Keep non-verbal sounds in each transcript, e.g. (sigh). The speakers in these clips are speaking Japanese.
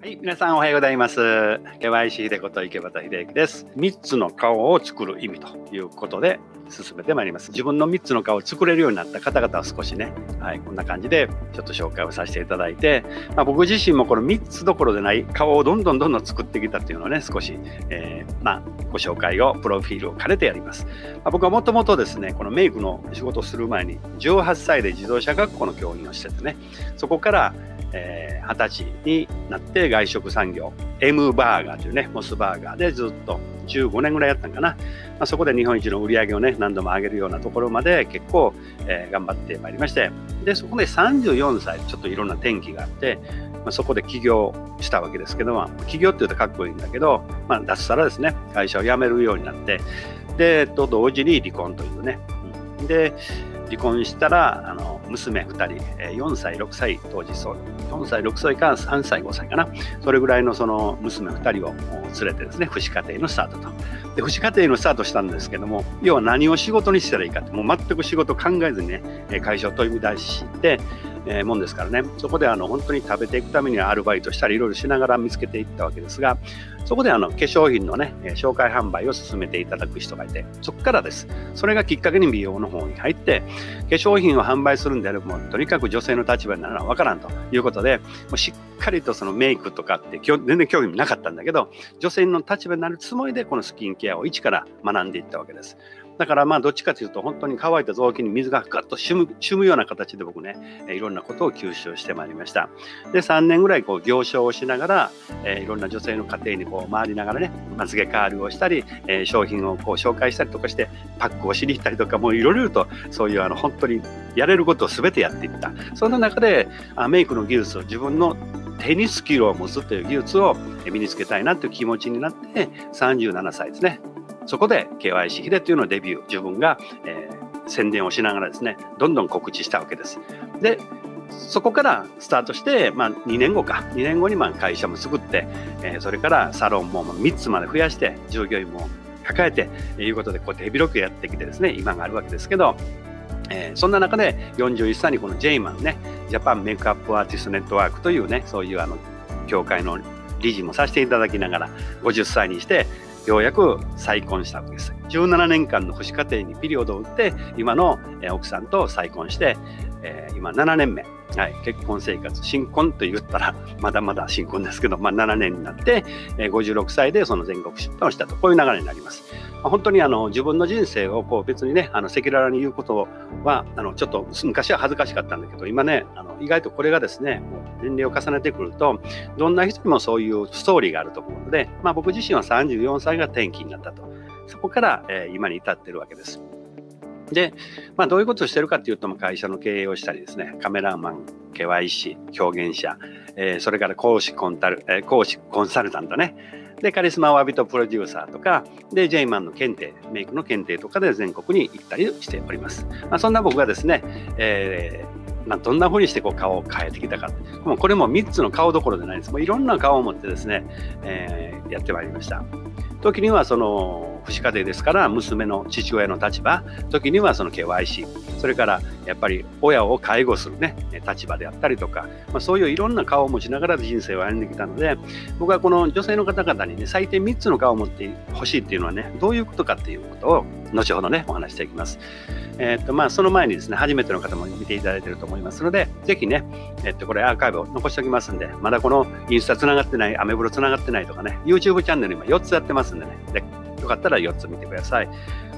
はい、皆さんおはようございます。KYC 秀こと池端秀之です。3つの顔を作る意味ということで進めてまいります。自分の3つの顔を作れるようになった方々は少しね、はい、こんな感じでちょっと紹介をさせていただいて、まあ、僕自身もこの3つどころでない顔をどんどんどんどん作ってきたっていうのをね、少し、えー、まあ、ご紹介を、プロフィールを兼ねてやります。まあ、僕はもともとですね、このメイクの仕事をする前に、18歳で自動車学校の教員をしててね、そこからえー、歳になって外食産業、M バーガーというね、モスバーガーでずっと15年ぐらいやったんかな。まあ、そこで日本一の売り上げをね、何度も上げるようなところまで結構、えー、頑張ってまいりまして、で、そこで34歳、ちょっといろんな転機があって、まあ、そこで起業したわけですけども、起業って言うとかっこいいんだけど、まあ、脱サラですね、会社を辞めるようになって、で、と同時に離婚というね。で、離婚したらあの娘2人、え4歳、6歳、当時そう4歳、6歳から3歳、5歳かな、それぐらいのその娘2人を連れてですね、父子家庭のスタートと。で、父子家庭のスタートしたんですけども、要は何を仕事にしたらいいかって、もう全く仕事考えずにね、会社を飛び出して、えもんですからねそこであの本当に食べていくためにはアルバイトしたりいろいろしながら見つけていったわけですがそこであの化粧品のね紹介販売を進めていただく人がいてそこからですそれがきっかけに美容の方に入って化粧品を販売するんであればもうとにかく女性の立場にならなわからんということでもうしっかりとそのメイクとかって全然興味なかったんだけど女性の立場になるつもりでこのスキンケアを一から学んでいったわけです。だからまあどっちかというと本当に乾いた雑巾に水がガッとしむしむような形で僕ね、いろんなことを吸収してまいりました。で、3年ぐらいこう行商をしながら、えー、いろんな女性の家庭にこう回りながらね、まつげカールをしたり、えー、商品をこう紹介したりとかして、パックをしりに行ったりとか、もういろいろとそういうあの本当にやれることを全てやっていった。そんな中でメイクの技術を自分の手にスキルを持つという技術を身につけたいなという気持ちになって37歳ですねそこで KYC ヒデというのをデビュー、自分が、えー、宣伝をしながらですね、どんどん告知したわけです。で、そこからスタートして、まあ、2年後か、2年後にまあ会社も作って、えー、それからサロンも3つまで増やして、従業員も抱えて、いうことで、こうやって手広くやってきてですね、今があるわけですけど、えー、そんな中で41歳にこの JMAN ね、ジャパンメイクアップアーティストネットワークというね、そういうあの、協会の理事もさせていただきながら、50歳にして、ようやく再婚したわけです。17年間の父子家庭にピリオドを打って、今の奥さんと再婚して、えー、今7年目、はい、結婚生活、新婚と言ったら、(laughs) まだまだ新婚ですけど、まあ、7年になって、えー、56歳でその全国出版をしたと、こういう流れになります。まあ、本当にあの自分の人生をこう別にね、あの赤裸々に言うことは、あのちょっと昔は恥ずかしかったんだけど、今ね、あの意外とこれがですね、もう年齢を重ねてくると、どんな人にもそういうストーリーがあると思うので、まあ、僕自身は34歳が転機になったと、そこから、えー、今に至ってるわけです。で、まあ、どういうことをしてるかっていうと、まあ、会社の経営をしたりですね、カメラマン、k y 師、表現者、えー、それから講師コンタル、えー、講師コンサルタントね、で、カリスマワビトプロデューサーとか、で、ジェイマンの検定、メイクの検定とかで全国に行ったりしております。まあ、そんな僕がですね、えーまあ、どんなふうにしてこう顔を変えてきたかもうこれも3つの顔どころじゃないですもういろんな顔を持ってですね、えー、やってまいりました時にはその父子家庭ですから娘の父親の立場時にはその KYC それからやっぱり親を介護するね立場であったりとか、まあ、そういういろんな顔を持ちながら人生を歩んできたので僕はこの女性の方々にね最低3つの顔を持ってほしいっていうのはねどういうことかっていうことを後ほどねお話していきます。えー、っとまあその前にですね初めての方も見ていただいていると思いますのでぜひね、えっとこれアーカイブを残しておきますんでまだこのインスタつながってないアメブロつながってないとかね YouTube チャンネル今4つやってますんでねでよかったら4つ見てください。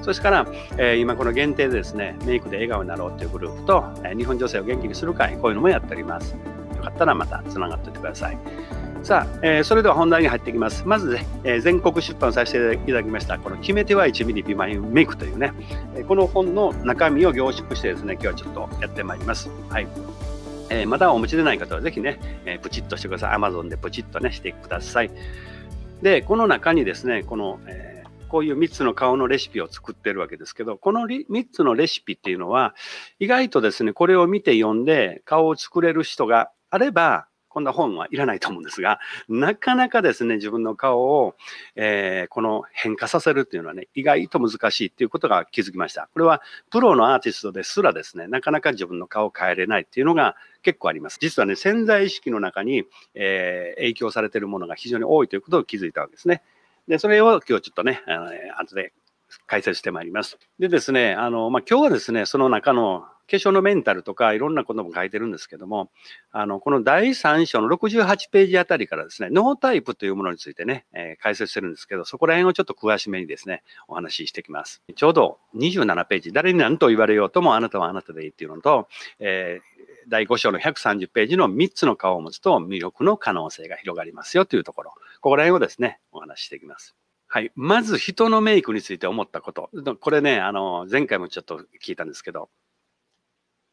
そしたら、え今この限定でですね、メイクで笑顔になろうというグループと、え日本女性を元気にする会、こういうのもやっております。よかったらまたつながっておいてください。さあ、えー、それでは本題に入っていきます。まずね、えー、全国出版させていただきました、この決め手は1ミリ美マインメイクというね、えー、この本の中身を凝縮してですね、今日はちょっとやってまいります。はい。えまたお持ちでない方はぜひね、えプチッとしてください。アマゾンでプチッとね、してください。で、この中にですね、この、えこういう3つの顔のレシピを作ってるわけですけど、この3つのレシピっていうのは、意外とですね、これを見て読んで顔を作れる人があれば、こんな本はいらないと思うんですが、なかなかですね、自分の顔を、えー、この変化させるっていうのはね、意外と難しいっていうことが気づきました。これはプロのアーティストですらですね、なかなか自分の顔を変えれないっていうのが結構あります。実はね、潜在意識の中に、えー、影響されてるものが非常に多いということを気づいたわけですね。で、それを今日ちょっとね、あの、後で解説してまいります。でですね、あの、まあ、今日はですね、その中の化粧のメンタルとかいろんなことも書いてるんですけども、あの、この第3章の68ページあたりからですね、ノータイプというものについてね、えー、解説してるんですけど、そこら辺をちょっと詳しめにですね、お話ししていきます。ちょうど27ページ、誰に何と言われようともあなたはあなたでいいっていうのと、えー、第5章の130ページの3つの顔を持つと魅力の可能性が広がりますよというところ、ここら辺をですね、お話ししていきます。はい。まず人のメイクについて思ったこと。これね、あの、前回もちょっと聞いたんですけど、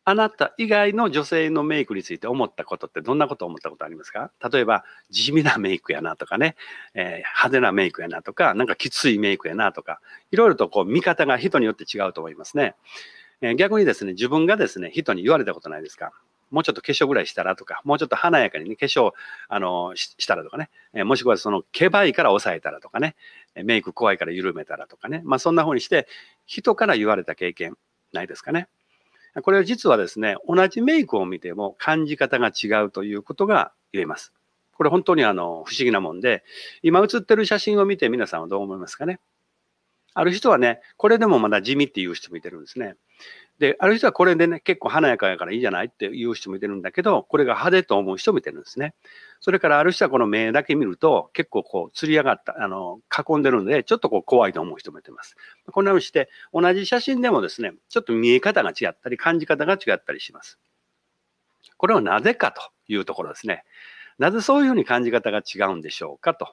あなた以外の女性のメイクについて思ったことってどんなこと思ったことありますか例えば、地味なメイクやなとかね、えー、派手なメイクやなとか、なんかきついメイクやなとか、いろいろとこう見方が人によって違うと思いますね。えー、逆にですね、自分がですね、人に言われたことないですかもうちょっと化粧ぐらいしたらとか、もうちょっと華やかにね、化粧、あの、したらとかね、えー、もしくはその、けばいから抑えたらとかね、メイク怖いから緩めたらとかね、まあそんな風にして、人から言われた経験ないですかね。これは実はですね、同じメイクを見ても感じ方が違うということが言えます。これ本当にあの不思議なもんで、今写ってる写真を見て皆さんはどう思いますかねある人はね、これでもまだ地味っていう人もいてるんですね。で、ある人はこれでね、結構華やかやからいいじゃないっていう人もいてるんだけど、これが派手と思う人もいてるんですね。それからある人はこの目だけ見ると、結構こう、釣り上がった、あの、囲んでるんで、ちょっとこう、怖いと思う人もいてます。こんなふうにして、同じ写真でもですね、ちょっと見え方が違ったり、感じ方が違ったりします。これはなぜかというところですね。なぜそういうふうに感じ方が違うんでしょうかと。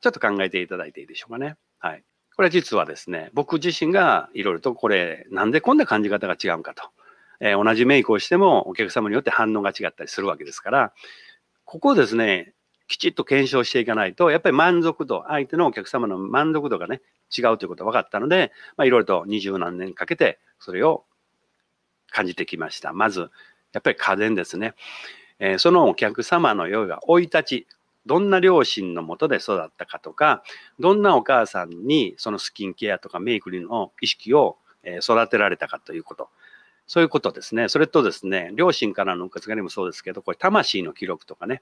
ちょっと考えていただいていいでしょうかね。はい。これ実はですね、僕自身がいろいろとこれ、なんでこんな感じ方が違うんかと。えー、同じメイクをしてもお客様によって反応が違ったりするわけですから、ここをですね、きちっと検証していかないと、やっぱり満足度、相手のお客様の満足度がね、違うということが分かったので、まあ、いろいろと二十何年かけて、それを感じてきました。まず、やっぱり家電ですね。えー、そのお客様の用意が、生い立ち。どんな両親のもとで育ったかとか、どんなお母さんにそのスキンケアとかメイクの意識を育てられたかということ。そういうことですね。それとですね、両親からの受け継がれもそうですけど、これ、魂の記録とかね。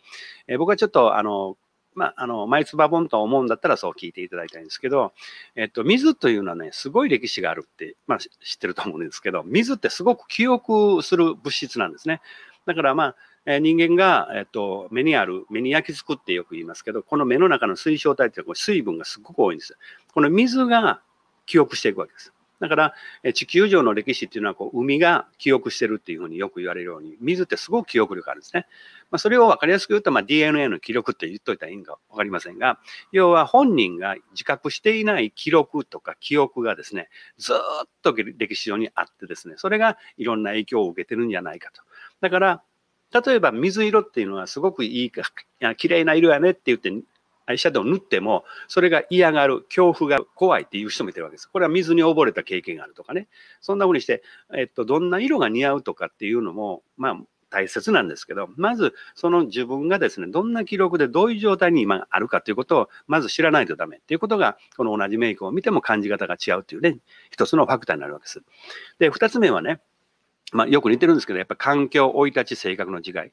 えー、僕はちょっと、あの、まあ、あの、イツバボンと思うんだったらそう聞いていただきたいんですけど、えっと、水というのはね、すごい歴史があるって、まあ、知ってると思うんですけど、水ってすごく記憶する物質なんですね。だからまあ、え人間が、えっと、目にある、目に焼き付くってよく言いますけど、この目の中の水晶体っていうのは水分がすごく多いんです。この水が記憶していくわけです。だから、え地球上の歴史っていうのはこう海が記憶してるっていうふうによく言われるように、水ってすごく記憶力あるんですね。まあ、それをわかりやすく言うと、まあ、DNA の記録って言っといたらいいんかわかりませんが、要は本人が自覚していない記録とか記憶がですね、ずっと歴史上にあってですね、それがいろんな影響を受けてるんじゃないかと。だから、例えば水色っていうのはすごくいいか、綺麗な色やねって言って、アイシャドウを塗っても、それが嫌がる、恐怖が怖いっていう人もいてるわけです。これは水に溺れた経験があるとかね。そんなふうにして、えっと、どんな色が似合うとかっていうのも、まあ、大切なんですけど、まずその自分がですね、どんな記録でどういう状態に今あるかということを、まず知らないとダメっていうことが、この同じメイクを見ても感じ方が違うっていうね、一つのファクターになるわけです。で、二つ目はね、まあ、よく似てるんですけど、やっぱり環境、生い立ち、性格の違い。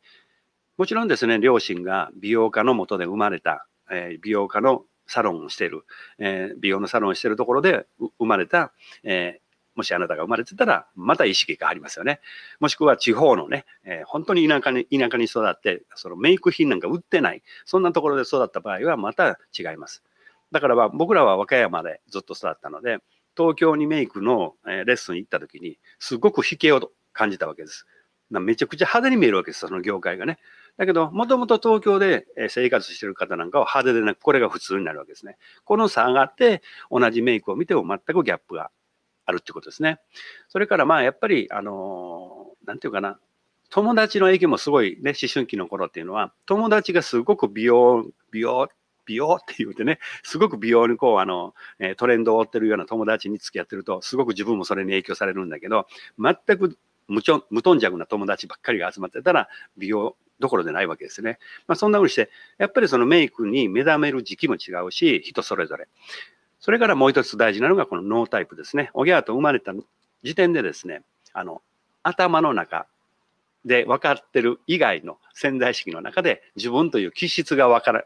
もちろんですね、両親が美容家のもとで生まれた、えー、美容家のサロンをしている、えー、美容のサロンをしているところで生まれた、えー、もしあなたが生まれてたら、また意識がありますよね。もしくは地方のね、え本当に田舎に、田舎に育って、そのメイク品なんか売ってない、そんなところで育った場合はまた違います。だから僕らは和歌山でずっと育ったので、東京にメイクのレッスン行った時に、すごく引けを感じたわけです。めちゃくちゃ派手に見えるわけです、その業界がね。だけど、もともと東京で生活してる方なんかは派手でなく、これが普通になるわけですね。この差があって、同じメイクを見ても全くギャップがあるってことですね。それからまあ、やっぱり、あのー、なんていうかな、友達の影響もすごいね、思春期の頃っていうのは、友達がすごく美容、美容、美容 (laughs) って言うてね、すごく美容にこう、あの、トレンドを追ってるような友達に付き合ってると、すごく自分もそれに影響されるんだけど、全く無無頓着な友達ばっかりが集まってたら、美容どころでないわけですね。まあ、そんなふうにして、やっぱりそのメイクに目覚める時期も違うし、人それぞれ。それからもう一つ大事なのがこのノータイプですね。おぎゃーと生まれた時点でですね、あの、頭の中で分かってる以外の潜在意識の中で自分という気質が分から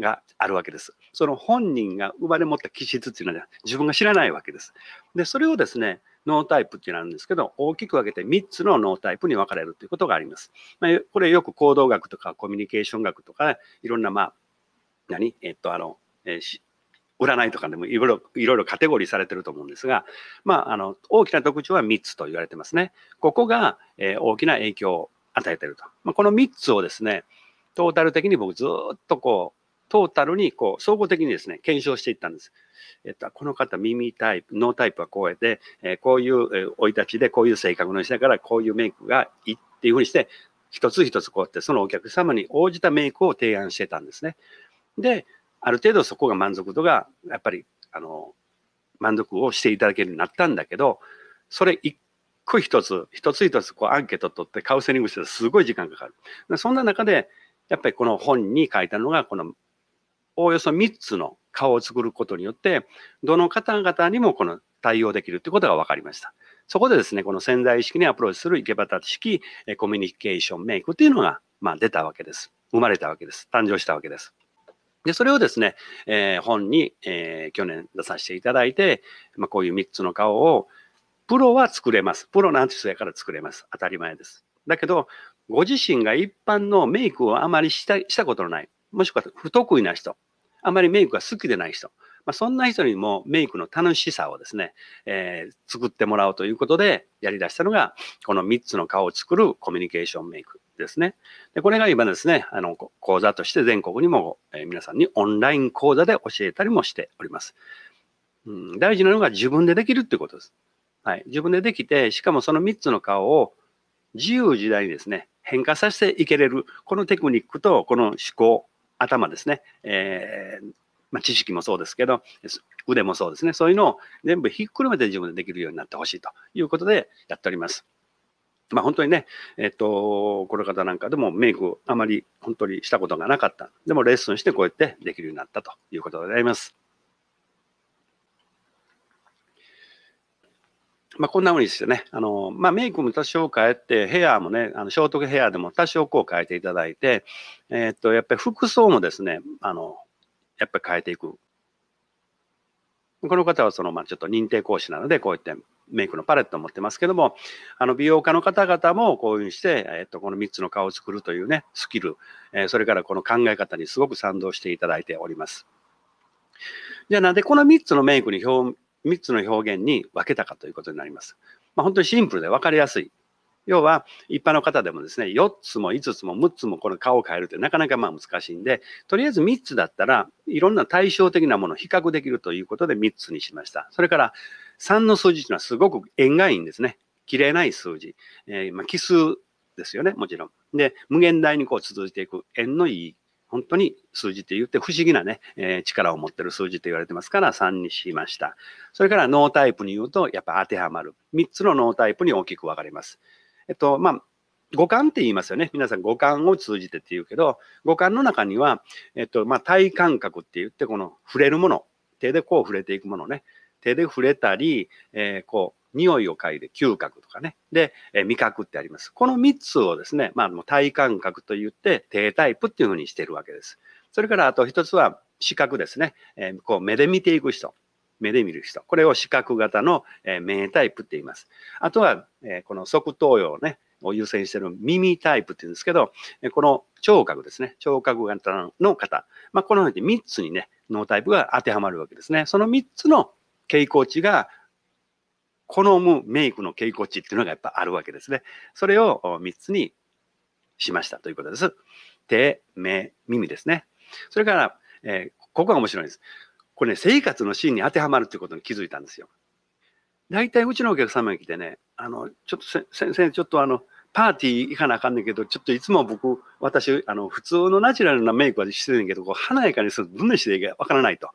があるわけです。その本人が生まれ持った気質っていうのは自分が知らないわけです。で、それをですね、脳タイプってなるんですけど、大きく分けて3つの脳タイプに分かれるということがあります。まあ、これよく行動学とかコミュニケーション学とか、いろんな、まあ、何えっと、あの、えー、占いとかでもいろいろ、いろいろカテゴリーされてると思うんですが、まあ、あの、大きな特徴は3つと言われてますね。ここが、えー、大きな影響を与えてると。まあ、この3つをですね、トータル的に僕ずっとこう、トータルにこう総合的にですね、検証していったんです。えっと、この方、耳タイプ、ノータイプはこうやって、えこういう生い立ちで、こういう性格の人だから、こういうメイクがいいっていうふうにして、一つ一つこうやって、そのお客様に応じたメイクを提案してたんですね。で、ある程度そこが満足度が、やっぱり、あの、満足をしていただけるようになったんだけど、それ一個一つ、一つ一つこうアンケート取ってカウンセリングしてすごい時間かかる。そんな中で、やっぱりこの本に書いたのが、このおおよそ3つの顔を作ることによって、どの方々にもこの対応できるということが分かりました。そこでですね、この潜在意識にアプローチする池端式コミュニケーションメイクっていうのが、まあ、出たわけです。生まれたわけです。誕生したわけです。で、それをですね、えー、本に、えー、去年出させていただいて、まあ、こういう3つの顔を、プロは作れます。プロなんて人やから作れます。当たり前です。だけど、ご自身が一般のメイクをあまりしたしたことのない。もしくは不得意な人、あまりメイクが好きでない人、まあ、そんな人にもメイクの楽しさをですね、えー、作ってもらうということでやり出したのが、この3つの顔を作るコミュニケーションメイクですね。でこれが今ですね、あの講座として全国にも、えー、皆さんにオンライン講座で教えたりもしております。うん、大事なのが自分でできるっていうことです。はい、自分でできて、しかもその3つの顔を自由時代にですね、変化させていけれる、このテクニックとこの思考頭ですね、えー、まあ、知識もそうですけど、腕もそうですね、そういうのを全部ひっくるめて自分でできるようになってほしいということでやっております。まあ、本当にね、えっと、この方なんかでもメイクあまり本当にしたことがなかった。でもレッスンしてこうやってできるようになったということでございます。まあ、こんな風にしてね、あの、まあ、メイクも多少変えて、ヘアもね、あの、ショートヘアでも多少こう変えていただいて、えー、っと、やっぱり服装もですね、あの、やっぱり変えていく。この方はその、まあ、ちょっと認定講師なので、こういったメイクのパレットを持ってますけども、あの、美容家の方々もこういうふうにして、えー、っと、この3つの顔を作るというね、スキル、えー、それからこの考え方にすごく賛同していただいております。じゃあなんでこの3つのメイクに表3つの表現に分けたかということになります。まあ、本当にシンプルで分かりやすい。要は、一般の方でもですね、4つも5つも6つもこの顔を変えるってなかなかまあ難しいんで、とりあえず3つだったらいろんな対照的なものを比較できるということで3つにしました。それから、3の数字というのはすごく縁がいいんですね。切れない数字。えー、まあ奇数ですよね、もちろん。で、無限大にこう続いていく縁のいい本当に数字って言って不思議なね、えー、力を持ってる数字って言われてますから3にしました。それからノータイプに言うとやっぱ当てはまる。3つのノータイプに大きく分かれます。えっと、まあ、五感って言いますよね。皆さん五感を通じてって言うけど、五感の中には、えっと、まあ、体感覚って言ってこの触れるもの、手でこう触れていくものね。手で触れたり、えー、こう、匂いを嗅いで嗅覚とかね。で、え味覚ってあります。この3つをですね、まあ、体感覚といって、低タイプっていうふうにしてるわけです。それからあと1つは視覚ですね。えー、こう目で見ていく人。目で見る人。これを視覚型の、えー、目タイプって言います。あとは、えー、この側頭葉ね、を優先してる耳タイプって言うんですけど、この聴覚ですね。聴覚型の方。まあ、このように3つにね、脳タイプが当てはまるわけですね。その3つの傾向値が好むメイクの傾向値っていうのがやっぱあるわけですね。それを3つにしましたということです。手、目、耳ですね。それから、えー、ここが面白いです。これね、生活のシーンに当てはまるということに気づいたんですよ。大体うちのお客様に来てね、あの、ちょっと先生、ちょっとあの、パーティー行かなあかんねんけど、ちょっといつも僕、私、あの、普通のナチュラルなメイクはしてるんけど、こう、華やかにするとどんなしていいかわからないと。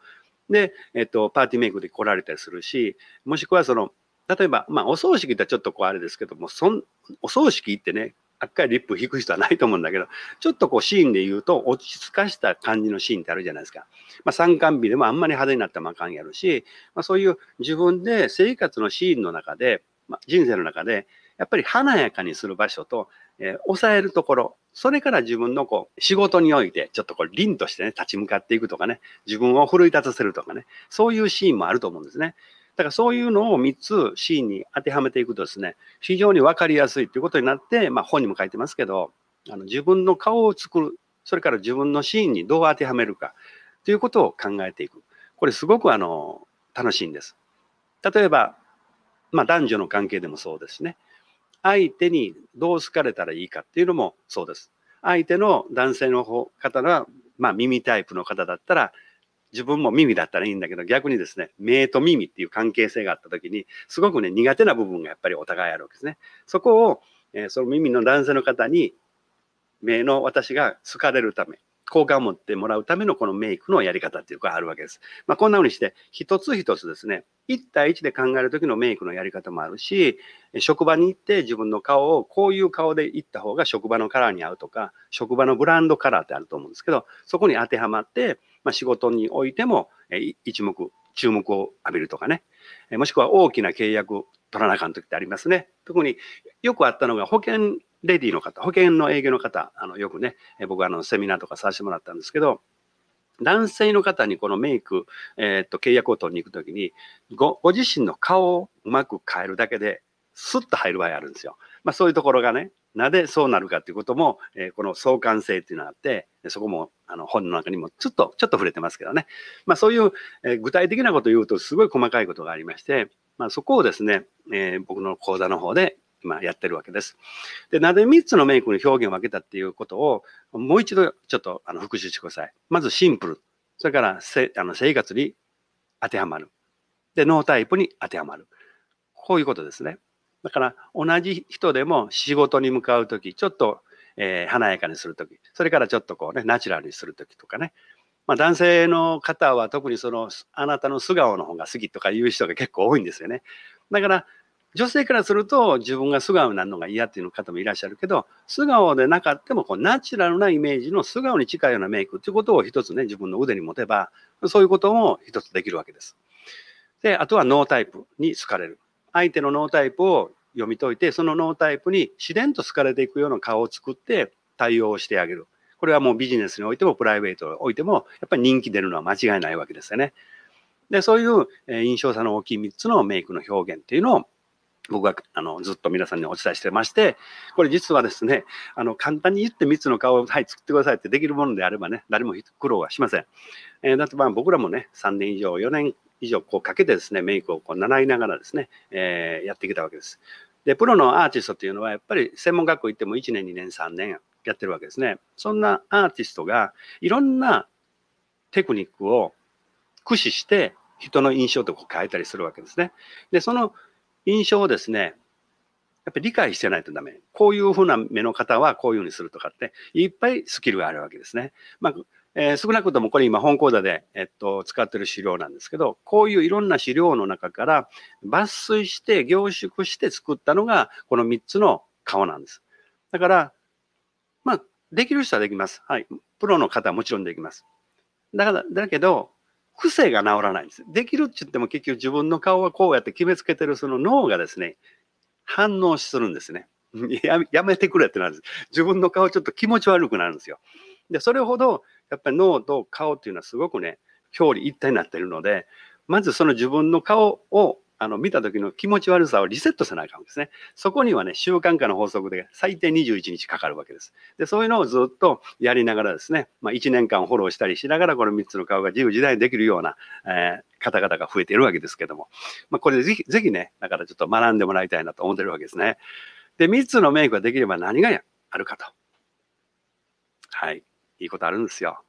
で、えっと、パーティーメイクで来られたりするし、もしくはその、例えば、まあ、お葬式ってちょっとこうあれですけども、そんお葬式ってね、あっかいリップ引く人はないと思うんだけど、ちょっとこうシーンで言うと、落ち着かした感じのシーンってあるじゃないですか。まあ、参観日でもあんまり派手になったらあかんやるし、まあ、そういう自分で生活のシーンの中で、まあ、人生の中で、やっぱり華やかにする場所と、えー、抑えるところ、それから自分のこう仕事において、ちょっとこう凛としてね、立ち向かっていくとかね、自分を奮い立たせるとかね、そういうシーンもあると思うんですね。だからそういうのを3つシーンに当てはめていくとですね、非常に分かりやすいということになって、まあ、本にも書いてますけど、あの自分の顔を作る、それから自分のシーンにどう当てはめるかということを考えていく。これすごくあの楽しいんです。例えば、まあ、男女の関係でもそうですね。相手にどう好かれたらいいかっていうのもそうです。相手の男性の方かまあ、耳タイプの方だったら、自分も耳だったらいいんだけど、逆にですね、目と耳っていう関係性があった時に、すごくね、苦手な部分がやっぱりお互いあるわけですね。そこを、えー、その耳の男性の方に、目の私が好かれるため、好感を持ってもらうためのこのメイクのやり方っていうかあるわけです。まあ、こんな風にして、一つ一つですね、1対1で考える時のメイクのやり方もあるし、職場に行って自分の顔をこういう顔で行った方が職場のカラーに合うとか、職場のブランドカラーってあると思うんですけど、そこに当てはまって、まあ、仕事においても、え一目、注目を浴びるとかね、えもしくは大きな契約取らなあかん時ってありますね。特によくあったのが保険レディの方、保険の営業の方、あのよくね、え僕あのセミナーとかさせてもらったんですけど、男性の方にこのメイク、えー、っと契約を取りに行くときにご、ご自身の顔をうまく変えるだけで、スッと入る場合あるんですよ。まあそういうところがね、なぜそうなるかということも、えー、この相関性というのがあって、そこもあの本の中にもちょっと、ちょっと触れてますけどね。まあそういう、えー、具体的なことを言うとすごい細かいことがありまして、まあそこをですね、えー、僕の講座の方であやってるわけです。で、なぜ3つのメイクに表現を分けたっていうことをもう一度ちょっとあの復習してください。まずシンプル。それからせあの生活に当てはまる。で、ータイプに当てはまる。こういうことですね。だから同じ人でも仕事に向かう時ちょっと、えー、華やかにする時それからちょっとこうねナチュラルにする時とかね、まあ、男性の方は特にそのあなたの素顔の方が好きとかいう人が結構多いんですよねだから女性からすると自分が素顔になるのが嫌っていう方もいらっしゃるけど素顔でなかったもこうナチュラルなイメージの素顔に近いようなメイクっていうことを一つね自分の腕に持てばそういうことも一つできるわけです。であとはノータイプに好かれる。相手のノータイプを読み解いて、そのノータイプに自然と好かれていくような顔を作って対応してあげる。これはもうビジネスにおいてもプライベートにおいても、やっぱり人気出るのは間違いないわけですよね。で、そういう印象差の大きい3つのメイクの表現っていうのを僕はあのずっと皆さんにお伝えしてまして、これ実はですね、あの簡単に言って3つの顔を、はい、作ってくださいってできるものであればね、誰も苦労はしません。えー、だってまあ僕らもね、3年以上、4年以上こうかけてですね、メイクをこう習いながらですね、えー、やってきたわけです。で、プロのアーティストっていうのは、やっぱり専門学校行っても1年、2年、3年やってるわけですね。そんなアーティストが、いろんなテクニックを駆使して、人の印象とこう変えたりするわけですね。で、その印象をですね、やっぱり理解してないとダメ。こういうふうな目の方はこういうふうにするとかって、いっぱいスキルがあるわけですね。まあえー、少なくともこれ今本講座で、えっと、使ってる資料なんですけど、こういういろんな資料の中から抜粋して凝縮して作ったのが、この3つの顔なんです。だから、まあ、できる人はできます。はい。プロの方はもちろんできます。だから、だけど、癖が治らないんです。できるって言っても結局自分の顔はこうやって決めつけてるその脳がですね、反応するんですね。(laughs) やめてくれってなるんです。自分の顔ちょっと気持ち悪くなるんですよ。で、それほどやっぱり脳と顔っていうのはすごくね、表裏一体になっているので、まずその自分の顔をあの見た時の気持ち悪さをリセットせなあかんですね。そこにはね、習慣化の法則で最低21日かかるわけです。で、そういうのをずっとやりながらですね、まあ、1年間フォローしたりしながら、この3つの顔が自由自在にできるような、えー、方々が増えているわけですけども、まあ、これでぜひ、ぜひね、だからちょっと学んでもらいたいなと思ってるわけですね。で、3つのメイクができれば何があるかと。はい。いいことあるんですよ。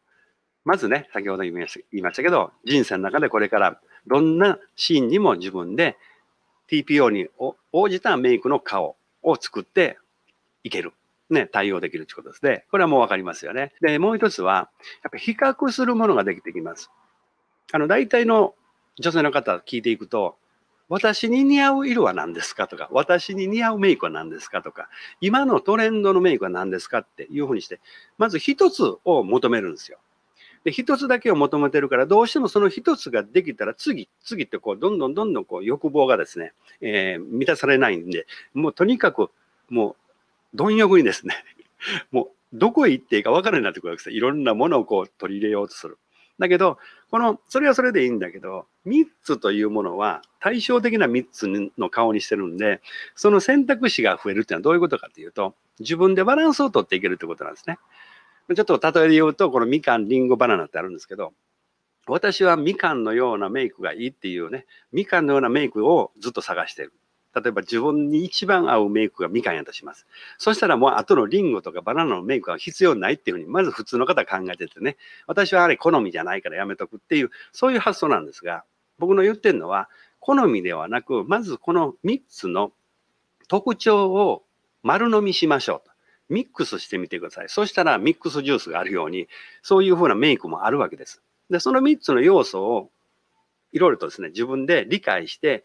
まずね、先ほど言いましたけど、人生の中でこれからどんなシーンにも自分で TPO に応じたメイクの顔を作っていける。ね、対応できるということですね。これはもうわかりますよね。で、もう一つは、やっぱ比較するものができてきます。あの、大体の女性の方聞いていくと、私に似合う色は何ですかとか、私に似合うメイクは何ですかとか、今のトレンドのメイクは何ですかっていうふうにして、まず一つを求めるんですよ。で、一つだけを求めてるから、どうしてもその一つができたら次、次ってこう、どんどんどんどんこう欲望がですね、えー、満たされないんで、もうとにかく、もう、貪欲にですね、(laughs) もう、どこへ行っていいか分からなくなってくるわけですよ。いろんなものをこう取り入れようとする。だけど、この、それはそれでいいんだけど、3つというものは対照的な3つの顔にしてるんで、その選択肢が増えるっていうのはどういうことかっていうと、自分でバランスをとっていけるってことなんですね。ちょっと例えで言うと、このみかん、りんご、バナナってあるんですけど、私はみかんのようなメイクがいいっていうね、みかんのようなメイクをずっと探してる。例えば自分に一番合うメイクがみかんやとします。そしたらもう後のリンゴとかバナナのメイクは必要ないっていうふうに、まず普通の方考えててね、私はあれ好みじゃないからやめとくっていう、そういう発想なんですが、僕の言ってるのは、好みではなく、まずこの3つの特徴を丸飲みしましょうと。ミックスしてみてください。そしたらミックスジュースがあるように、そういうふうなメイクもあるわけです。で、その3つの要素をいろいろとですね、自分で理解して、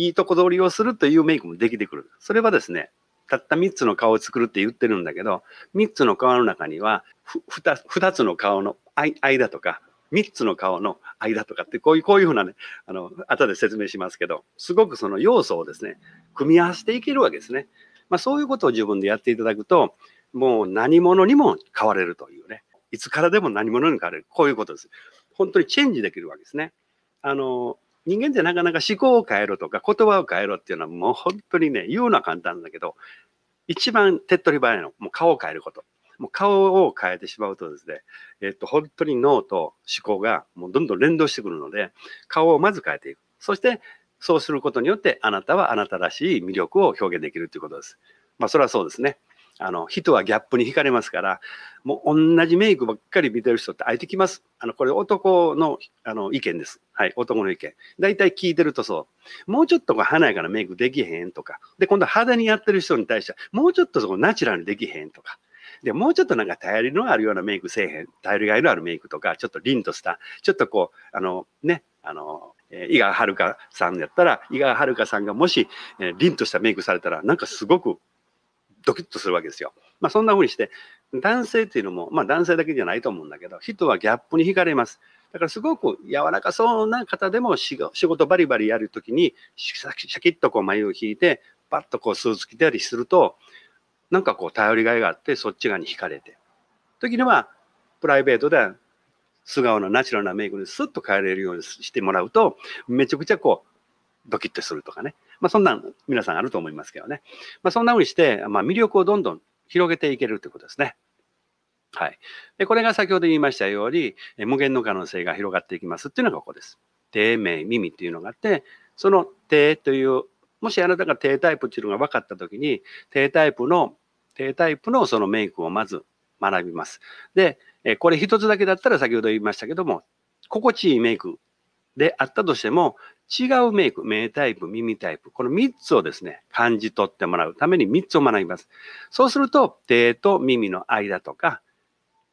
いいとこ取りをするというメイクもできてくる。それはですね、たった3つの顔を作るって言ってるんだけど、3つの顔の中には2、2つの顔の間とか、3つの顔の間とかって、こういう、こういうふうなね、あの、後で説明しますけど、すごくその要素をですね、組み合わせていけるわけですね。まあそういうことを自分でやっていただくと、もう何者にも変われるというね。いつからでも何者に変われる。こういうことです。本当にチェンジできるわけですね。あの、人間ってなかなか思考を変えろとか言葉を変えろっていうのはもう本当にね、言うのは簡単だけど、一番手っ取り早いの、もう顔を変えること。もう顔を変えてしまうとですね、えっと、本当に脳と思考がもうどんどん連動してくるので、顔をまず変えていく。そして、そうすることによって、あなたはあなたらしい魅力を表現できるということです。まあ、それはそうですね。あの、人はギャップに惹かれますから、もう同じメイクばっかり見てる人って会えてきます。あの、これ男の、あの、意見です。はい、男の意見。大体聞いてるとそう。もうちょっと華やかなメイクできへんとか。で、今度肌にやってる人に対して、もうちょっとそこナチュラルにできへんとか。で、もうちょっとなんか頼りのあるようなメイクせえへん。頼りがいのあるメイクとか、ちょっと凛とした、ちょっとこう、あの、ね、あの、えー、井川遥さんやったら、井川遥さんがもし、えー、凛としたメイクされたら、なんかすごくドキッとするわけですよ。まあ、そんな風にして、男性っていうのも、まあ、男性だけじゃないと思うんだけど、人はギャップに惹かれます。だからすごく柔らかそうな方でも仕事バリバリやるときに、シャキッとこう眉を引いて、パッとこうスーツ着たりすると、なんかこう頼りがいがあって、そっち側に惹かれて。時には、プライベートで素顔のナチュラルなメイクにスッと変えれるようにしてもらうと、めちゃくちゃこう、ドキッとするとかね。まあ、そんな皆さんあると思いますけどね。まあ、そんな風にして、まあ、魅力をどんどん広げていけるということですね。はい。で、これが先ほど言いましたように、無限の可能性が広がっていきますっていうのがここです。手、目、耳っていうのがあって、その手という、もしあなたが低タイプっていうのが分かったときに、低タイプの、低タイプのそのメイクをまず学びます。で、これ一つだけだったら先ほど言いましたけども、心地いいメイクであったとしても、違うメイク、目タイプ、耳タイプ、この3つをですね、感じ取ってもらうために3つを学びます。そうすると、手と耳の間とか、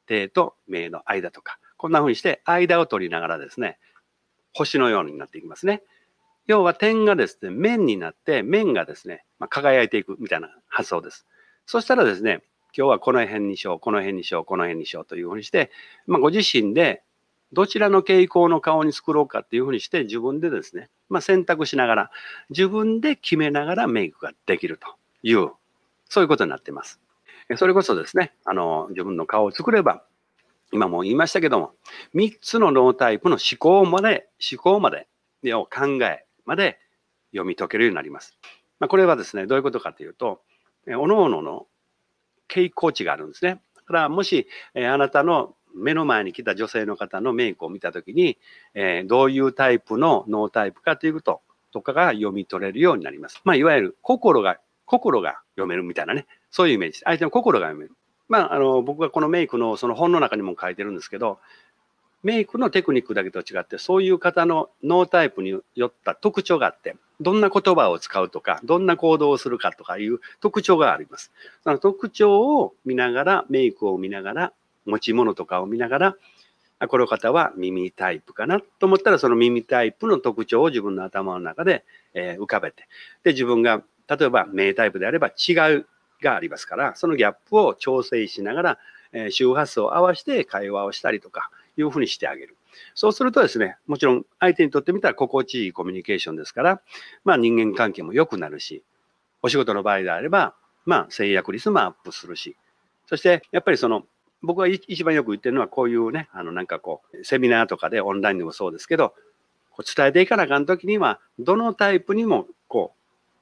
手と目の間とか、こんな風にして間を取りながらですね、星のようになっていきますね。要は点がですね、面になって、面がですね、まあ、輝いていくみたいな発想です。そしたらですね、今日はこの辺にしよう、この辺にしよう、この辺にしようというふうにして、まあ、ご自身でどちらの傾向の顔に作ろうかっていうふうにして自分でですね、まあ、選択しながら、自分で決めながらメイクができるという、そういうことになっています。それこそですね、あの、自分の顔を作れば、今も言いましたけども、3つの脳タイプの思考まで、思考までを考えまで読み解けるようになります。まあ、これはですね、どういうことかというと、おのおのの傾向値があるんですね。だからもし、えあなたの目の前に来た女性の方のメイクを見た時に、えー、どういうタイプの脳タイプかということとかが読み取れるようになります。まあ、いわゆる心が、心が読めるみたいなね、そういうイメージ相手の心が読める。まあ、あの、僕がこのメイクのその本の中にも書いてるんですけど、メイクのテクニックだけと違って、そういう方の脳タイプによった特徴があって、どんな言葉を使うとか、どんな行動をするかとかいう特徴があります。その特徴を見ながら、メイクを見ながら、持ち物とかを見ながら、あこの方は耳タイプかなと思ったら、その耳タイプの特徴を自分の頭の中で、え浮かべて、で、自分が、例えば名タイプであれば違うがありますから、そのギャップを調整しながら、え周波数を合わせて会話をしたりとか、いうふうにしてあげる。そうするとですね、もちろん相手にとってみたら心地いいコミュニケーションですから、まあ人間関係も良くなるし、お仕事の場合であれば、まあ制約率もアップするし、そしてやっぱりその僕が一番よく言ってるのは、こういうね、あの、なんかこう、セミナーとかでオンラインでもそうですけど、こう伝えていかなあかんときには、どのタイプにも、こ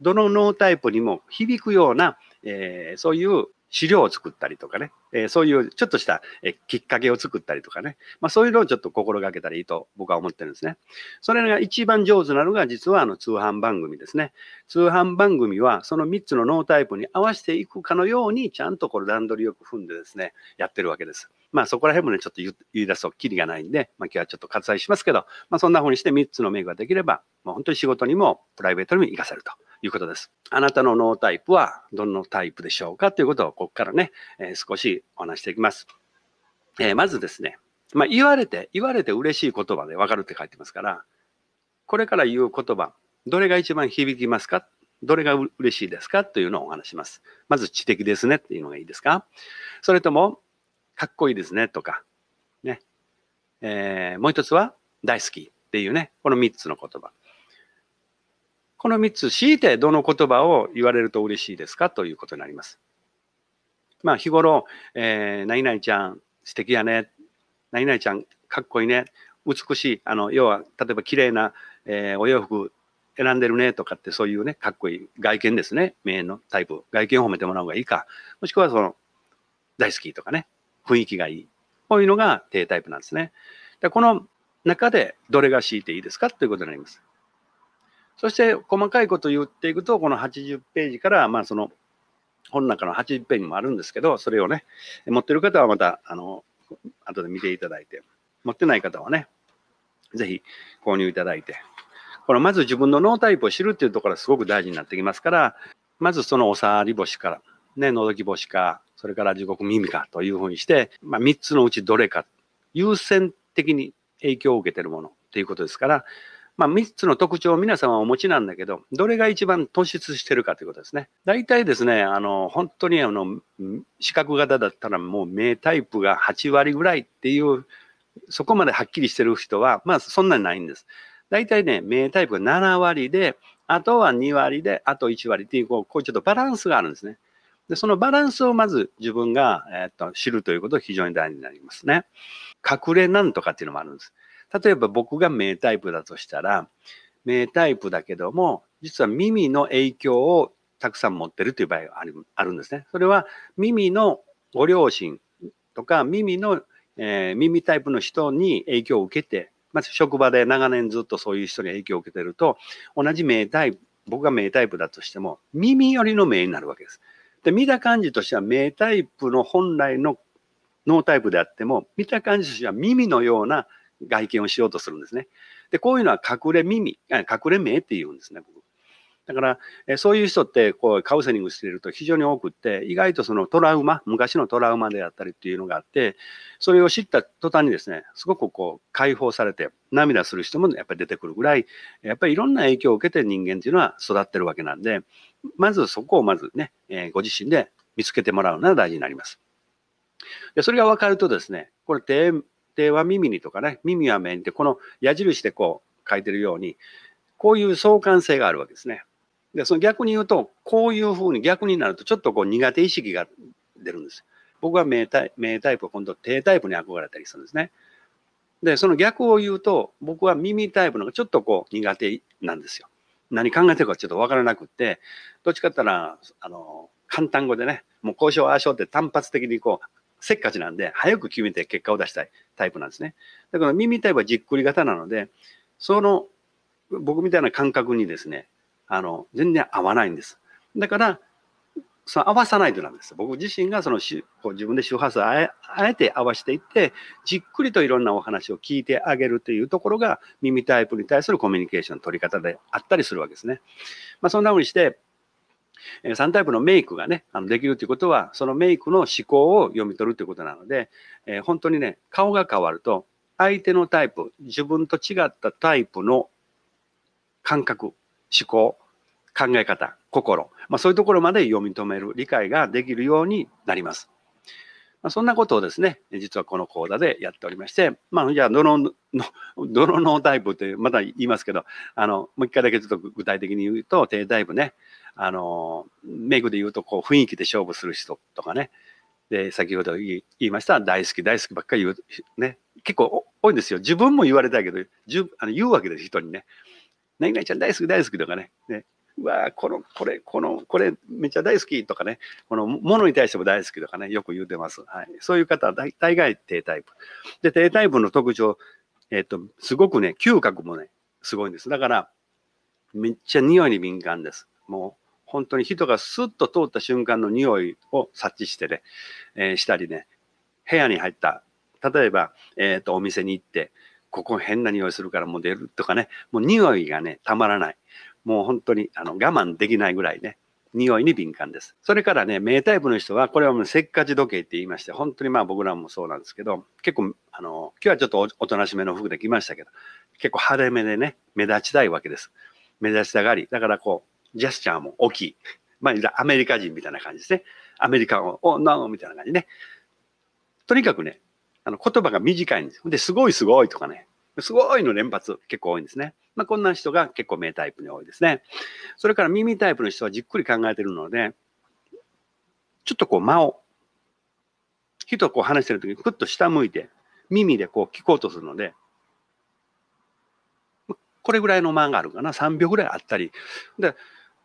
う、どの脳タイプにも響くような、えー、そういう資料を作ったりとかね、えー、そういうちょっとした、えきっかけを作ったりとかね、まあ、そういうのをちょっと心がけたらいいと僕は思ってるんですね。それが一番上手なのが実はあの通販番組ですね。通販番組はその3つのノータイプに合わせていくかのようにちゃんとこれ段取りよく踏んでですね、やってるわけです。まあそこら辺もね、ちょっと言い出すときりがないんで、まあ今日はちょっと割愛しますけど、まあそんな風にして3つのメイクができれば、もう本当に仕事にもプライベートにも活かせると。いうことです。あなたの脳タイプはどのタイプでしょうかということをここからね、え少しお話していきます。えまずですね、まあ、言われて、言われて嬉しい言葉でわかるって書いてますから、これから言う言葉、どれが一番響きますかどれが嬉しいですかというのをお話します。まず知的ですねっていうのがいいですかそれとも、かっこいいですねとか、ね。えー、もう一つは、大好きっていうね、この3つの言葉。この3つ、強いてどの言葉を言われると嬉しいですかということになります。まあ、日頃、えー、何々ちゃん、素敵やね。何々ちゃん、かっこいいね。美しい。あの、要は、例えば綺麗な、えー、お洋服選んでるねとかって、そういうね、かっこいい外見ですね。名のタイプ。外見を褒めてもらう方がいいか。もしくは、その、大好きとかね。雰囲気がいい。こういうのが低タイプなんですね。でこの中で、どれが強いていいですかということになります。そして細かいことを言っていくと、この80ページから、まあその本の中の80ページもあるんですけど、それをね、持ってる方はまた、あの、後で見ていただいて、持ってない方はね、ぜひ購入いただいて、このまず自分の脳タイプを知るっていうところがすごく大事になってきますから、まずそのおさわり星から、ね、のどき星か、それから地獄耳かというふうにして、まあ、3つのうちどれか、優先的に影響を受けてるものっていうことですから、まあ、3つの特徴を皆様お持ちなんだけど、どれが一番突出してるかということですね。大体ですね、あの、本当にあの、視覚型だったらもう名タイプが8割ぐらいっていう、そこまではっきりしてる人は、まあそんなにないんです。大体ね、名タイプが7割で、あとは2割で、あと1割っていう、こう、こうちょっとバランスがあるんですね。で、そのバランスをまず自分が、えー、っと知るということが非常に大事になりますね。隠れなんとかっていうのもあるんです。例えば僕が名タイプだとしたら、名タイプだけども、実は耳の影響をたくさん持ってるという場合があるんですね。それは耳のご両親とか耳の、えー、耳タイプの人に影響を受けて、まず職場で長年ずっとそういう人に影響を受けてると、同じ名タイプ、僕が名タイプだとしても、耳寄りの名になるわけです。で、見た感じとしては名タイプの本来の脳タイプであっても、見た感じとしては耳のような外見をしようとするんですね。で、こういうのは隠れ耳、隠れ目って言うんですね、僕。だから、えそういう人ってこうカウンセリングしていると非常に多くって、意外とそのトラウマ、昔のトラウマであったりっていうのがあって、それを知った途端にですね、すごくこう解放されて、涙する人もやっぱり出てくるぐらい、やっぱりいろんな影響を受けて人間っていうのは育ってるわけなんで、まずそこをまずね、えご自身で見つけてもらうのが大事になります。でそれが分かるとですね、これ手は耳にとかね、耳は面って、この矢印でこう書いてるように、こういう相関性があるわけですね。で、その逆に言うと、こういうふうに逆になると、ちょっとこう苦手意識が出るんです。僕は名タイ名タイプ、今度低タイプに憧れたりするんですね。で、その逆を言うと、僕は耳タイプのがちょっとこう苦手なんですよ。何考えてるかちょっと分からなくって、どっちかって言ったら、あの、簡単語でね、もう交渉、ああしようって単発的にこう、せっかちなんで、早く決めて結果を出したいタイプなんですね。だから耳タイプはじっくり型なので、その、僕みたいな感覚にですね、あの、全然合わないんです。だから、その合わさないとなんです。僕自身がそのしこう自分で周波数をあえあえて合わせていって、じっくりといろんなお話を聞いてあげるというところが耳タイプに対するコミュニケーションの取り方であったりするわけですね。まあ、そんなふうにして、3タイプのメイクがね、あのできるということは、そのメイクの思考を読み取るということなので、えー、本当にね、顔が変わると、相手のタイプ、自分と違ったタイプの感覚、思考、考え方、心、まあ、そういうところまで読み止める理解ができるようになります。まあ、そんなことをですね、実はこの講座でやっておりまして、まあ、じゃあ、泥の、泥 (laughs) のタイプって、また言いますけど、あの、もう一回だけちょっと具体的に言うと、低タイプね、あの、メイクで言うと、こう、雰囲気で勝負する人とかね、で、先ほど言いました、大好き、大好きばっかり言う、ね、結構多いんですよ。自分も言われたけど、じゅあの言うわけです、人にね。何々ちゃん大好き、大好きとかね。ねうわこの、これ、この、これめっちゃ大好きとかね、このものに対しても大好きとかね、よく言うてます。はい。そういう方は大大概低タイプ。で、低タイプの特徴、えっと、すごくね、嗅覚もね、すごいんです。だから、めっちゃ匂いに敏感です。もう、本当に人がスッと通った瞬間の匂いを察知してね、えー、したりね、部屋に入った、例えば、えっ、ー、と、お店に行って、ここ変な匂いするからもう出るとかね、もう匂いがね、たまらない。もう本当にあの我慢できないぐらいね、匂いに敏感です。それからね、名タイプの人は、これはもうせっかち時計って言いまして、本当にまあ僕らもそうなんですけど、結構、あの、今日はちょっとおとなしめの服で来ましたけど、結構派手めでね、目立ちたいわけです。目立ちたがり。だからこう、ジェスチャーも大きい。まあ、アメリカ人みたいな感じですね。アメリカを、お、なお、みたいな感じね。とにかくね、あの、言葉が短いんです。で、すごいすごいとかね、すごいの連発結構多いんですね。まあ、こんな人が結構名タイプに多いですね。それから耳タイプの人はじっくり考えてるので、ちょっとこう間を、人とこう話してる時にクっと下向いて、耳でこう聞こうとするので、これぐらいの間があるかな、3秒ぐらいあったり。で、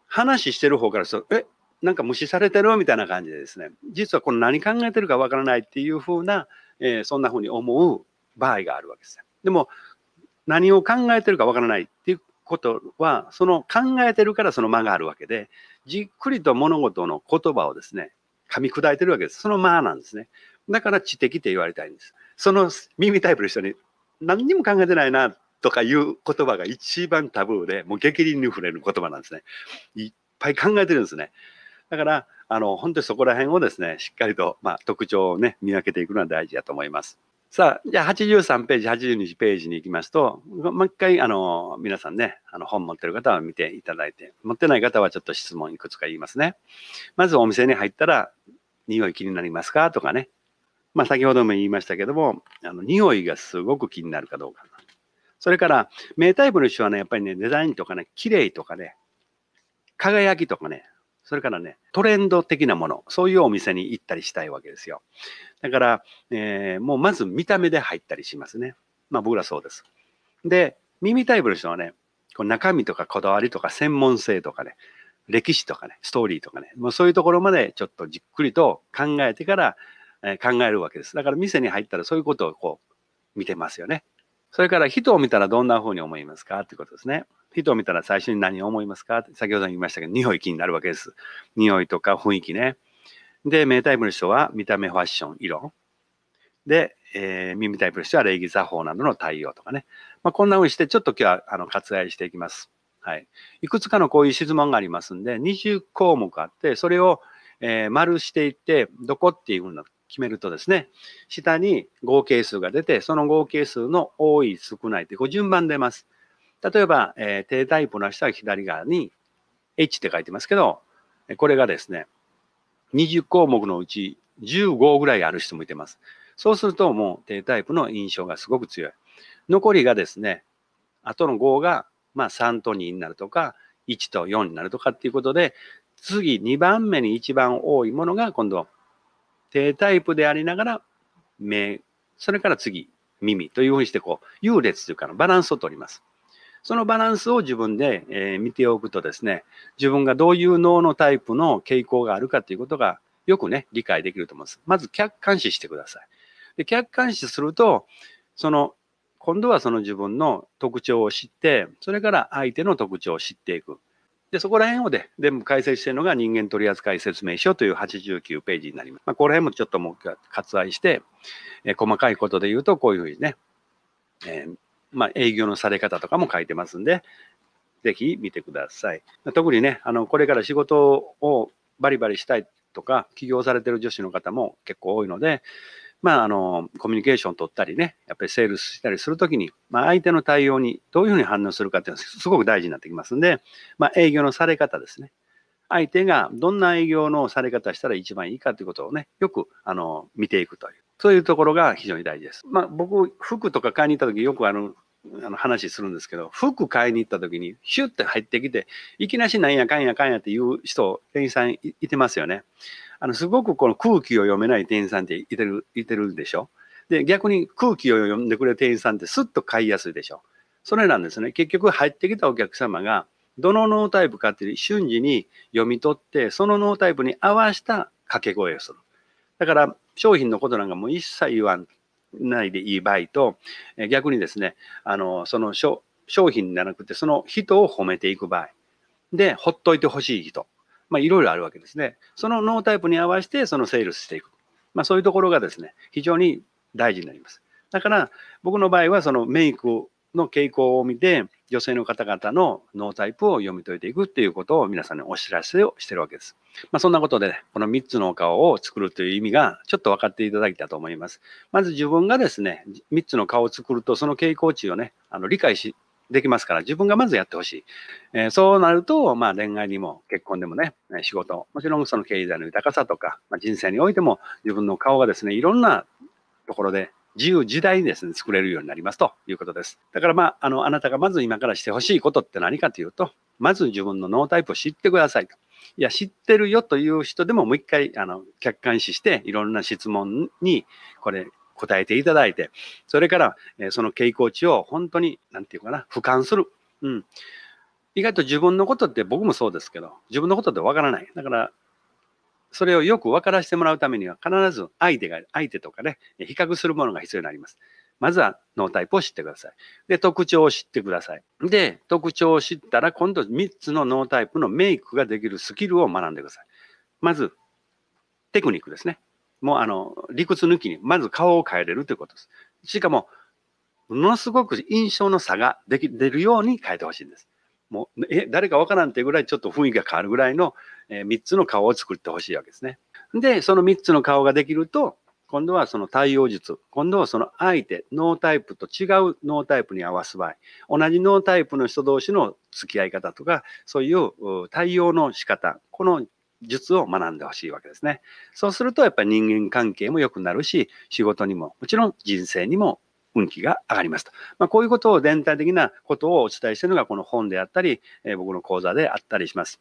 話してる方からすると、え、なんか無視されてるみたいな感じでですね、実はこの何考えてるかわからないっていうふうな、えー、そんなふうに思う場合があるわけですでも、何を考えてるかわからないっていうことは、その考えてるからその間があるわけで、じっくりと物事の言葉をですね、噛み砕いてるわけです。その間なんですね。だから知的って言われたいんです。その耳タイプの人に何にも考えてないなとかいう言葉が一番タブーで、もう激凛に触れる言葉なんですね。いっぱい考えてるんですね。だから、あの、本当にそこら辺をですね、しっかりと、まあ、特徴をね、見分けていくのは大事だと思います。さあ、じゃあ83ページ、82ページに行きますと、もう一回、あの、皆さんね、あの本持ってる方は見ていただいて、持ってない方はちょっと質問いくつか言いますね。まずお店に入ったら、匂い気になりますかとかね。まあ、先ほども言いましたけども、あの匂いがすごく気になるかどうか。それから、名タイプの人はね、やっぱりね、デザインとかね、綺麗とかね、輝きとかね、それからね、トレンド的なもの、そういうお店に行ったりしたいわけですよ。だから、えー、もうまず見た目で入ったりしますね。まあ僕らそうです。で、耳タイプの人はね、こう中身とかこだわりとか専門性とかね、歴史とかね、ストーリーとかね、もうそういうところまでちょっとじっくりと考えてから、えー、考えるわけです。だから店に入ったらそういうことをこう見てますよね。それから人を見たらどんなふうに思いますかということですね。人を見たら最初に何を思いますか先ほど言いましたけど、匂い気になるわけです。匂いとか雰囲気ね。で、目タイプの人は見た目、ファッション、色。で、えー、耳タイプの人は礼儀作法などの対応とかね。まあ、こんなふうにして、ちょっと今日はあの割愛していきます。はい。いくつかのこういう質問がありますんで、20項目あって、それを、えー、丸していって、どこっていうふうに決めるとですね、下に合計数が出て、その合計数の多い、少ないってこう順番出ます。例えば、えー、低タイプの人は左側に H って書いてますけど、これがですね、20項目のうち15ぐらいある人もいてます。そうするともう低タイプの印象がすごく強い。残りがですね、あとの5が、まあ、3と2になるとか、1と4になるとかっていうことで、次2番目に一番多いものが今度低タイプでありながら、目、それから次、耳というふうにして、こう、優劣というか、バランスをとります。そのバランスを自分で、えー、見ておくとですね、自分がどういう脳のタイプの傾向があるかということがよくね、理解できると思います。まず客観視してください。で客観視すると、その、今度はその自分の特徴を知って、それから相手の特徴を知っていく。で、そこら辺をで、全部解説しているのが人間取扱説明書という89ページになります。まあ、この辺もちょっともう割愛して、えー、細かいことで言うと、こういうふうにね、えー、まあ、営業のされ方とかも書いてますんで、ぜひ見てください。特にね、あの、これから仕事をバリバリしたいとか、起業されている女子の方も結構多いので、まあ、あの、コミュニケーション取ったりね、やっぱりセールスしたりするときに、まあ、相手の対応にどういうふうに反応するかっていうのはすごく大事になってきますんで、まあ、営業のされ方ですね。相手がどんな営業のされ方したら一番いいかということをね、よく、あの、見ていくという。そういうところが非常に大事です。まあ、僕、服とか買いに行った時、よくあの、あの話するんですけど、服買いに行った時に、シュッて入ってきて、いきなしなんやかんやかんやっていう人、店員さんいてますよね。あの、すごくこの空気を読めない店員さんっていてる、いてるでしょ。で、逆に空気を読んでくれる店員さんってスッと買いやすいでしょ。それなんですね。結局入ってきたお客様が、どのノータイプかっていう瞬時に読み取って、そのノータイプに合わせた掛け声をする。だから、商品のことなんかもう一切言わん。ないでいい場合と、逆にですね、あの、その商品じゃなくて、その人を褒めていく場合。で、ほっといてほしい人。まあ、いろいろあるわけですね。そのノータイプに合わせて、そのセールスしていく。まあ、そういうところがですね、非常に大事になります。だから、僕の場合は、そのメイクの傾向を見て、女性の方々の脳タイプを読み解いていくっていうことを皆さんにお知らせをしてるわけです。まあ、そんなことで、この3つのお顔を作るという意味がちょっと分かっていただけたと思います。まず自分がですね、3つの顔を作ると、その傾向値をね、あの理解し、できますから、自分がまずやってほしい。えー、そうなると、まあ、恋愛にも結婚でもね、仕事、もちろんその経済の豊かさとか、まあ、人生においても自分の顔がですね、いろんなところで自由自在にですね、作れるようになりますということです。だからまあ、あの、あなたがまず今からしてほしいことって何かというと、まず自分の脳タイプを知ってくださいと。いや、知ってるよという人でももう一回、あの、客観視して、いろんな質問に、これ、答えていただいて、それから、えその傾向値を本当に、何て言うかな、俯瞰する。うん。意外と自分のことって僕もそうですけど、自分のことってわからない。だから、それをよく分からせてもらうためには必ず相手が、相手とかね、比較するものが必要になります。まずは脳タイプを知ってください。で、特徴を知ってください。で、特徴を知ったら今度3つの脳タイプのメイクができるスキルを学んでください。まず、テクニックですね。もうあの、理屈抜きに、まず顔を変えれるということです。しかも、ものすごく印象の差ができ出るように変えてほしいんです。もう、え、誰かわからんってぐらいちょっと雰囲気が変わるぐらいの、えー、3つの顔を作ってほしいわけですね。で、その3つの顔ができると、今度はその対応術、今度はその相手、ノータイプと違うノータイプに合わす場合、同じノータイプの人同士の付き合い方とか、そういう対応の仕方、この術を学んでほしいわけですね。そうするとやっぱり人間関係も良くなるし、仕事にも、もちろん人生にも運気が上がりますと。まあ、こういうことを全体的なことをお伝えしているのがこの本であったり、え僕の講座であったりします。